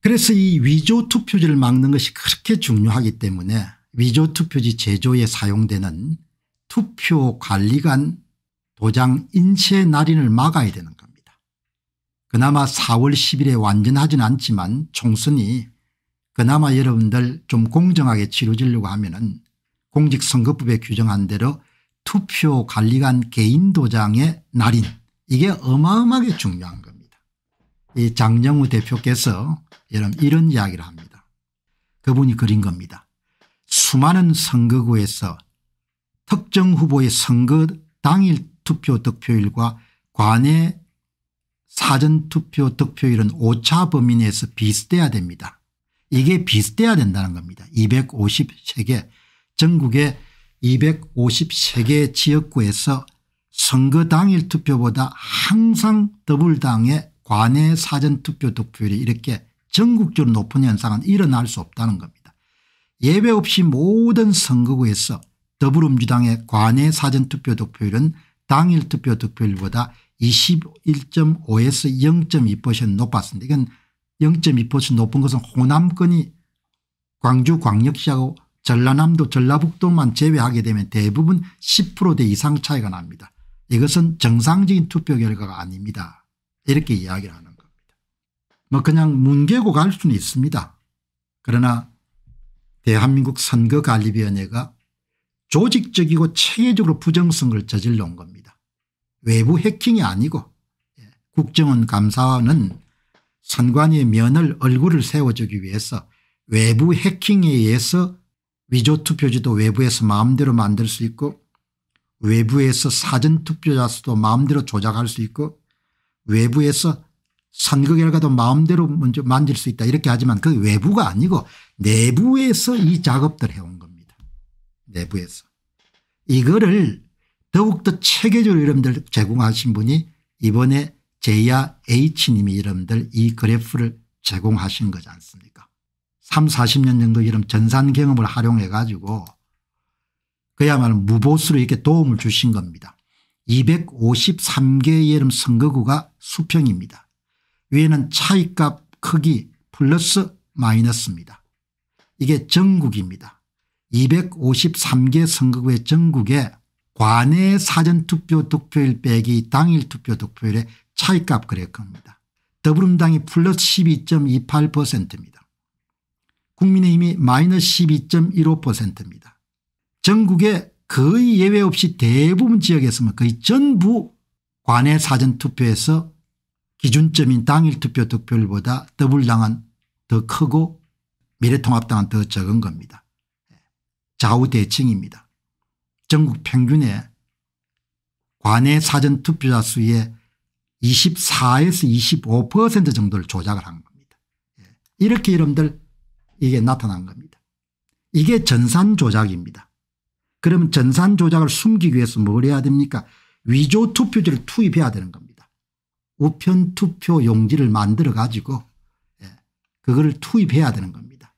그래서 이 위조 투표지를 막는 것이 그렇게 중요하기 때문에 위조 투표지 제조에 사용되는 투표관리관 도장 인쇄 날인을 막아야 되는 겁니다. 그나마 4월 10일에 완전하진 않지만 총선이 그나마 여러분들 좀 공정하게 치러지려고 하면 은 공직선거법에 규정한 대로 투표관리관 개인 도장의 날인 이게 어마어마하게 중요한 겁니다. 이 장영우 대표께서 이런, 이런 이야기를 합니다. 그분이 그린 겁니다. 수많은 선거구에서 특정 후보의 선거 당일 투표 득표율과 관내 사전투표 득표율은 오차 범위 내에서 비슷해야 됩니다. 이게 비슷해야 된다는 겁니다. 253개 전국의 253개 지역구에서 선거 당일 투표보다 항상 더블당의 관외 사전투표 득표율이 이렇게 전국적으로 높은 현상은 일어날 수 없다는 겁니다. 예외 없이 모든 선거구에서 더불어민주당의 관외 사전투표 득표율은 당일 투표 득표율보다 21.5에서 0.2% 높았습니다. 이건 0.2% 높은 것은 호남권이 광주 광역시하고 전라남도 전라북도만 제외하게 되면 대부분 10%대 이상 차이가 납니다. 이것은 정상적인 투표 결과가 아닙니다. 이렇게 이야기를 하는 겁니다. 뭐 그냥 뭉개고 갈 수는 있습니다. 그러나 대한민국 선거관리위원회가 조직적이고 체계적으로 부정성을 저질러 온 겁니다. 외부 해킹이 아니고 예, 국정원 감사원은 선관위의 면을 얼굴을 세워주기 위해서 외부 해킹에 의해서 위조투표지도 외부에서 마음대로 만들 수 있고 외부에서 사전투표자 수도 마음대로 조작할 수 있고 외부에서 선거 결과도 마음대로 먼저 만질 수 있다 이렇게 하지만 그 외부가 아니고 내부에서 이 작업들 해온 겁니다. 내부에서. 이거를 더욱더 체계적으로 여러분들 제공하신 분이 이번에 제야 H님이 여러분들 이 그래프를 제공하신 거지 않습니까 3, 40년 정도 이런 전산 경험을 활용해 가지고 그야말로 무보수로 이렇게 도움을 주신 겁니다. 253개 의 여름 선거구가 수평입니다. 위에는 차이값 크기 플러스 마이너스입니다. 이게 전국입니다. 253개 선거구의 전국에 관내 사전투표 득표율 빼기 당일 투표 득표율의 차이값 그릴 겁니다. 더불어민당이 플러스 12.28%입니다. 국민의힘이 마이너스 12.15%입니다. 전국에 거의 예외 없이 대부분 지역에서만 거의 전부 관외 사전투표에서 기준점인 당일 투표 득표율보다 더불당은 더 크고 미래통합당은 더 적은 겁니다. 좌우 대칭입니다. 전국 평균의 관내 사전투표자 수의 24에서 25% 정도를 조작을 한 겁니다. 예. 이렇게 이름들 이게 나타난 겁니다. 이게 전산 조작입니다. 그러면 전산 조작을 숨기기 위해서 뭘 해야 됩니까 위조 투표지를 투입해야 되는 겁니다. 우편 투표 용지를 만들어 가지고 예, 그거를 투입해야 되는 겁니다.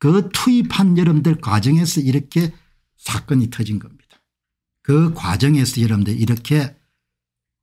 그 투입한 여러분들 과정에서 이렇게 사건이 터진 겁니다. 그 과정에서 여러분들 이렇게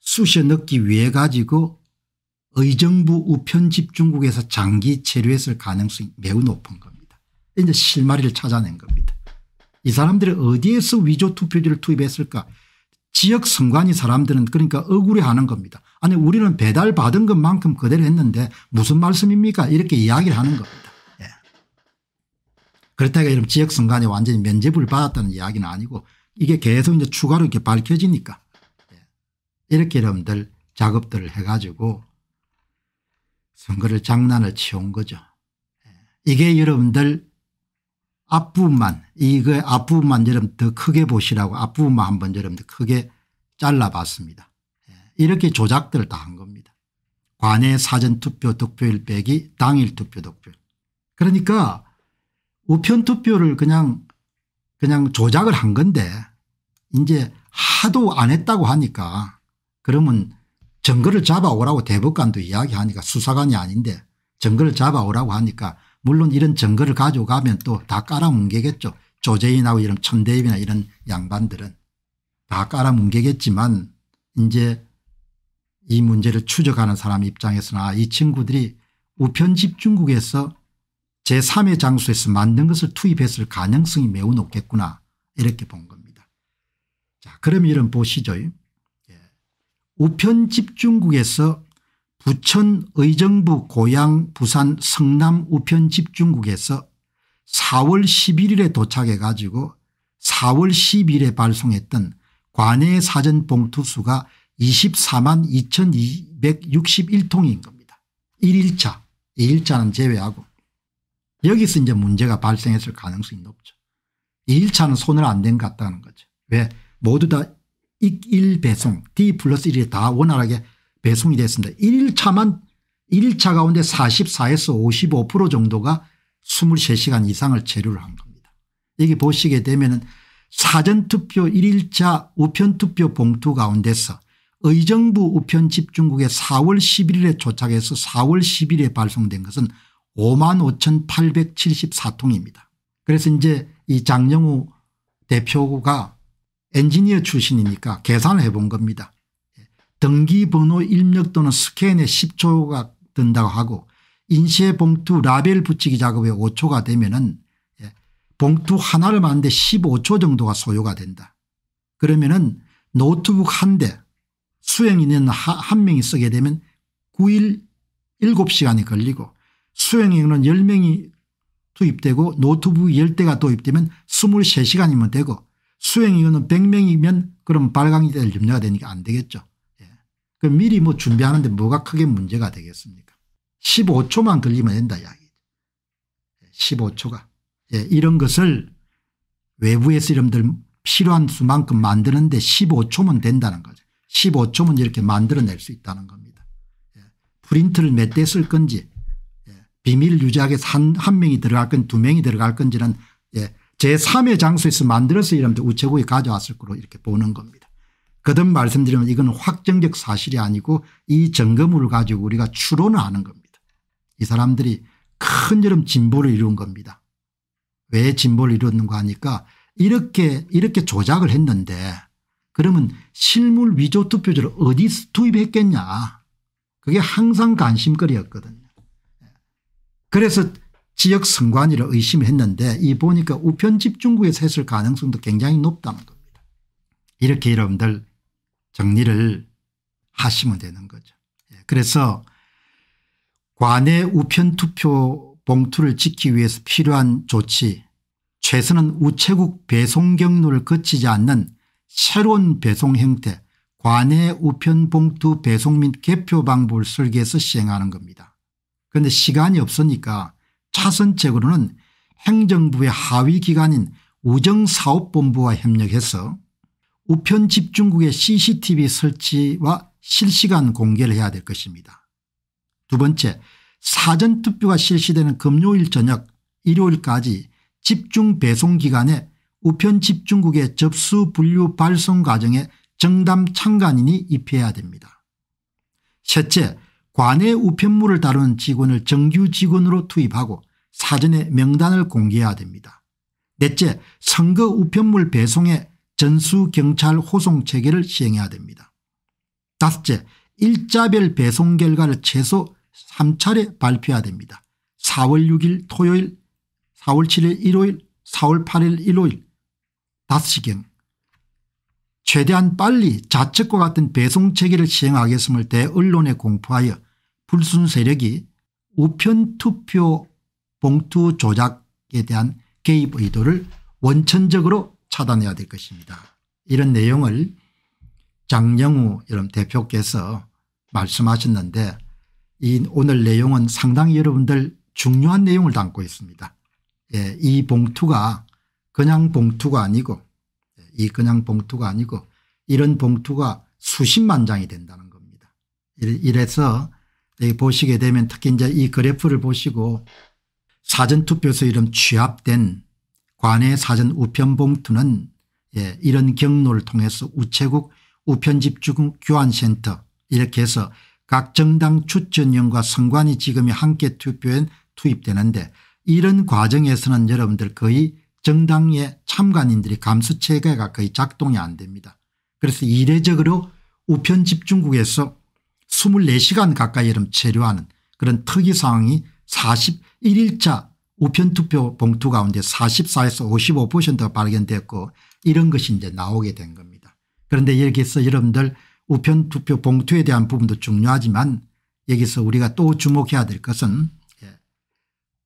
쑤셔 넣기 위해 가지고 의정부 우편 집중국에서 장기 체류했을 가능성이 매우 높은 겁니다. 이제 실마리를 찾아낸 겁니다. 이 사람들이 어디에서 위조 투표지를 투입했을까 지역 선관위 사람들은 그러니까 억울해하는 겁니다. 아니 우리는 배달받은 것만큼 그대로 했는데 무슨 말씀입니까 이렇게 이야기를 하는 겁니다. 예. 그렇다고 이런 지역 선관위 완전히 면제부를 받았다는 이야기는 아니고 이게 계속 이제 추가로 이렇게 밝혀지니까 예. 이렇게 여러분들 작업들을 해가지고 선거를 장난을 치운 거죠. 예. 이게 여러분들 앞부분만 이거의 그 앞부분만 여러분 더 크게 보시라고 앞부분만 한번 여러분 더 크게 잘라봤습니다. 예, 이렇게 조작들을 다 한 겁니다. 관의 사전투표 득표율 빼기 당일 투표 득표율. 그러니까 우편투표를 그냥 그냥 조작을 한 건데 이제 하도 안 했다고 하니까 그러면 증거를 잡아오라고 대법관도 이야기하니까 수사관이 아닌데 증거를 잡아오라고 하니까 물론 이런 증거를 가져가면 또 다 깔아뭉개겠죠. 조재인하고 이런 천대엽이나 이런 양반들은 다 깔아뭉개겠지만 이제 이 문제를 추적하는 사람 입장에서나 이 친구들이 우편집 중국에서 제3의 장소에서 만든 것을 투입했을 가능성이 매우 높겠구나 이렇게 본 겁니다. 자 그럼 이런 보시죠. 예. 우편집 중국에서 부천 의정부 고향 부산 성남 우편 집중국에서 4월 11일에 도착해 가지고 4월 10일에 발송했던 관해 사전 봉투수가 24만 2261통인 겁니다. 1일차 2일차는 제외하고 여기서 이제 문제가 발생했을 가능성이 높죠. 2일차는 손을 안 댄 것 같다는 거죠. 왜 모두 다 익일 배송 D 플러스 1이 다 원활하게 배송이 됐습니다. 1차만1차 가운데 44에서 55% 정도가 23시간 이상을 체류를 한 겁니다. 여기 보시게 되면 사전투표 1일차 우편투표 봉투 가운데서 의정부 우편집중국에 4월 11일에 도착해서 4월 10일에 발송된 것은 5만 5,874통입니다. 그래서 이제 이 장영우 대표가 엔지니어 출신이니까 계산을 해본 겁니다. 등기번호 입력 또는 스캔에 10초가 든다고 하고 인쇄 봉투 라벨 붙이기 작업에 5초가 되면은 예, 봉투 하나를 만드는데 15초 정도가 소요가 된다. 그러면은 노트북 한 대 수행 인원 한 명이 쓰게 되면 9일 7시간이 걸리고 수행 인원 10명이 투입되고 노트북 10대가 도입되면 23시간이면 되고 수행 인은 100명이면 그럼 발광이 될 염려가 되니까 안 되겠죠. 그 미리 뭐 준비하는데 뭐가 크게 문제가 되겠습니까? 15초만 걸리면 된다 이야기. 15초가. 예, 이런 것을 외부에서 이름들 필요한 수만큼 만드는데 15초면 된다는 거죠. 15초면 이렇게 만들어낼 수 있다는 겁니다. 예, 프린트를 몇 대 쓸 건지 예, 비밀 유지하게 한, 한 명이 들어갈 건지 두 명이 들어갈 건지는 예, 제3의 장소에서 만들어서 이름들 우체국에 가져왔을 거로 이렇게 보는 겁니다. 그듭 말씀드리면 이건 확정적 사실이 아니고 이 점검을 가지고 우리가 추론을 하는 겁니다. 이 사람들이 큰여름 진보를 이룬 겁니다. 왜 진보를 이뤘는가 하니까 이렇게 이렇게 조작을 했는데 그러면 실물 위조 투표지를 어디 투입했겠냐 그게 항상 관심거리였거든요. 그래서 지역 선관위를 의심했는데 이 보니까 우편집중국에서 했을 가능성도 굉장히 높다는 겁니다. 이렇게 여러분들 정리를 하시면 되는 거죠. 예, 그래서 관의 우편 투표 봉투를 짓기 위해서 필요한 조치 최선은 우체국 배송 경로를 거치지 않는 새로운 배송 형태 관의 우편 봉투 배송 및 개표 방법을 설계해서 시행하는 겁니다. 그런데 시간이 없으니까 차선책으로는 행정부의 하위 기관인 우정사업본부와 협력해서 우편 집중국의 CCTV 설치와 실시간 공개를 해야 될 것입니다. 두 번째 사전투표가 실시되는 금요일 저녁 일요일까지 집중 배송 기간에 우편 집중국의 접수 분류 발송 과정에 정담 참관인이 입회해야 됩니다. 셋째 관내 우편물을 다루는 직원을 정규 직원으로 투입하고 사전에 명단을 공개해야 됩니다. 넷째 선거 우편물 배송에 전수경찰 호송체계를 시행해야 됩니다. 다섯째 일자별 배송 결과를 최소 3차례 발표해야 됩니다. 4월 6일 토요일 4월 7일 일요일 4월 8일 일요일 5시경 최대한 빨리 자측과 같은 배송체계를 시행하겠음을 대언론에 공포하여 불순 세력이 우편투표 봉투 조작에 대한 개입 의도를 원천적으로 차단해야 될 것입니다. 이런 내용을 장영우 여러분 대표께서 말씀하셨는데 이 오늘 내용은 상당히 여러분들 중요한 내용을 담고 있습니다. 예, 이 봉투가 그냥 봉투가 아니고 예, 이 그냥 봉투가 아니고 이런 봉투가 수십만 장이 된다는 겁니다. 이래서 보시게 되면 특히 이제 이 그래프를 보시고 사전투표에서 이런 취합된 관의 사전 우편 봉투는 예, 이런 경로를 통해서 우체국 우편집주금 교환센터 이렇게 해서 각 정당 추천연과 선관위 지금이 함께 투표에 투입되는데 이런 과정에서는 여러분들 거의 정당의 참관인들이 감수체계가 거의 작동이 안 됩니다. 그래서 이례적으로 우편집중국에서 24시간 가까이 여름 체류하는 그런 특이 사항이 41일차 우편 투표 봉투 가운데 44에서 55%가 발견됐고 이런 것이 이제 나오게 된 겁니다. 그런데 여기서 여러분들 우편 투표 봉투에 대한 부분도 중요하지만 여기서 우리가 또 주목해야 될 것은 예,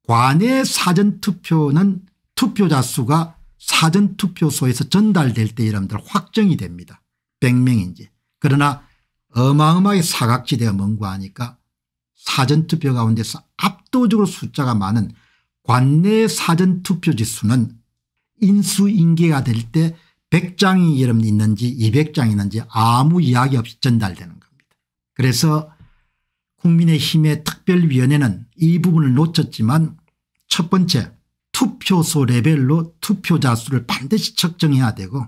관내 사전투표는 투표자 수가 사전투표소에서 전달될 때 여러분들 확정이 됩니다. 100명인지. 그러나 어마어마하게 사각지대가 먼고 하니까 사전투표 가운데서 압도적으로 숫자가 많은 관내 사전투표지 수는 인수인계가 될 때 100장이 여러분 있는지 200장이는지 아무 이야기 없이 전달되는 겁니다. 그래서 국민의힘의 특별위원회는 이 부분을 놓쳤지만 첫 번째 투표소 레벨로 투표자 수를 반드시 측정해야 되고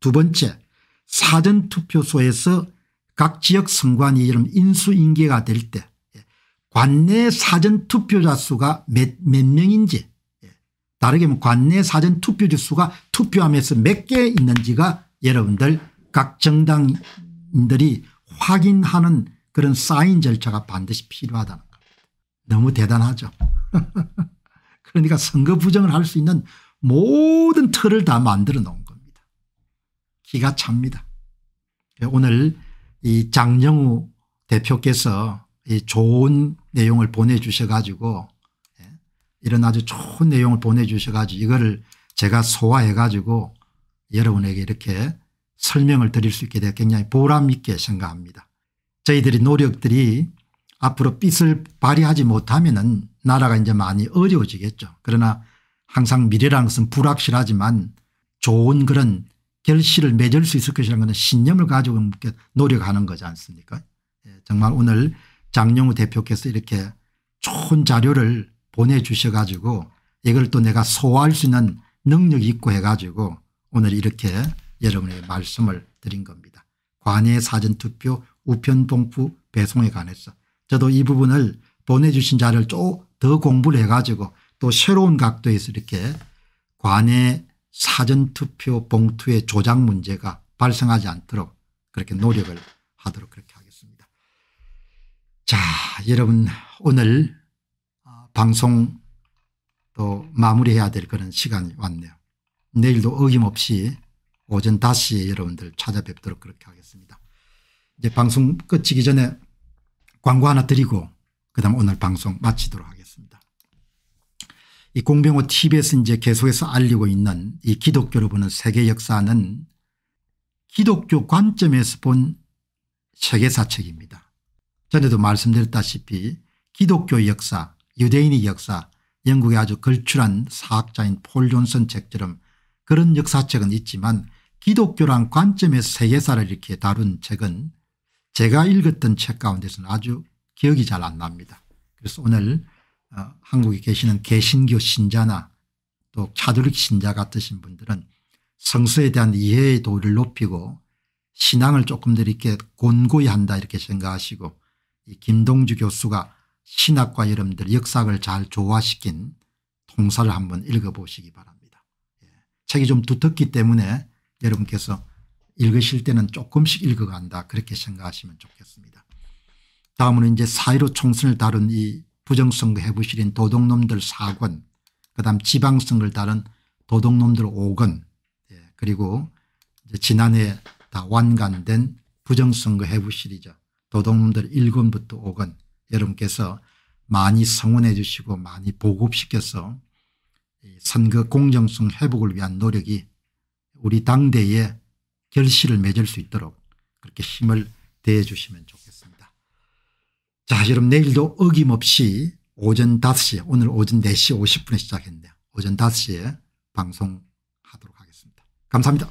두 번째 사전투표소에서 각 지역 선관위 이름 인수인계가 될때 관내 사전투표자 수가 몇, 몇 명인지 예. 다르게 말 뭐 관내 사전투표자 수가 투표함에서 몇 개 있는지가 여러분들 각 정당인들이 확인하는 그런 사인 절차가 반드시 필요하다는 겁니다. 너무 대단하죠. 그러니까 선거 부정을 할 수 있는 모든 틀을 다 만들어 놓은 겁니다. 기가 찹니다. 예, 오늘 이 장영우 대표께서 이 좋은 내용을 보내주셔 가지고 예, 이런 아주 좋은 내용을 보내주셔 가지고 이거를 제가 소화해 가지고 여러분에게 이렇게 설명을 드릴 수 있게 되어 굉장히 보람 있게 생각합니다. 저희들이 노력들이 앞으로 빛을 발휘하지 못하면 은 나라가 이제 많이 어려워지겠죠. 그러나 항상 미래라는 것은 불확실하지만 좋은 그런 결실을 맺을 수 있을 것이라는 것은 신념을 가지고 노력하는 거지 않습니까 예, 정말 오늘 장영우 대표께서 이렇게 좋은 자료를 보내주셔 가지고 이걸 또 내가 소화할 수 있는 능력이 있고 해 가지고 오늘 이렇게 여러분의 말씀을 드린 겁니다. 관외 사전투표 우편봉투 배송에 관해서 저도 이 부분을 보내주신 자료를 좀더 공부를 해가지고 또 새로운 각도에서 이렇게 관외 사전투표 봉투의 조작 문제가 발생하지 않도록 그렇게 노력을 하도록 그렇게 하겠습니다. 자 여러분 오늘 어, 방송 또 마무리해야 될 그런 시간이 왔네요. 내일도 어김없이 오전 5시에 여러분들 찾아뵙도록 그렇게 하겠습니다. 이제 방송 끝이기 전에 광고 하나 드리고 그다음 오늘 방송 마치도록 하겠습니다. 이 공병호 TV에서 이제 계속해서 알리고 있는 이 기독교로 보는 세계 역사는 기독교 관점에서 본 세계사 책입니다. 전에도 말씀드렸다시피 기독교 역사 유대인의 역사 영국의 아주 걸출한 사학자인 폴 존슨 책처럼 그런 역사책은 있지만 기독교란 관점의 세계사를 이렇게 다룬 책은 제가 읽었던 책 가운데서는 아주 기억이 잘 안 납니다. 그래서 오늘 어, 한국에 계시는 개신교 신자나 또 차두릭 신자 같으신 분들은 성서에 대한 이해의 도를 높이고 신앙을 조금 더 이렇게 곤고히 한다 이렇게 생각하시고 이 김동주 교수가 신학과 여러분들 역사학을 잘 조화시킨 통사를 한번 읽어보시기 바랍니다. 예. 책이 좀 두텁기 때문에 여러분께서 읽으실 때는 조금씩 읽어간다 그렇게 생각하시면 좋겠습니다. 다음은 이제 사1 5 총선을 다룬 이 부정선거 해부실인 도둑놈들 4권 그다음 지방선거를 다룬 도둑놈들 5권 예. 그리고 지난해 다 완간된 부정선거 해부 시리죠 교동문들 1권부터 5권 여러분께서 많이 성원해 주시고 많이 보급시켜서 선거 공정성 회복을 위한 노력이 우리 당대에 결실을 맺을 수 있도록 그렇게 힘을 대해 주시면 좋겠습니다. 자 여러분 내일도 어김없이 오전 5시 오늘 오전 4시 50분에 시작했는데 오전 5시에 방송하도록 하겠습니다. 감사합니다.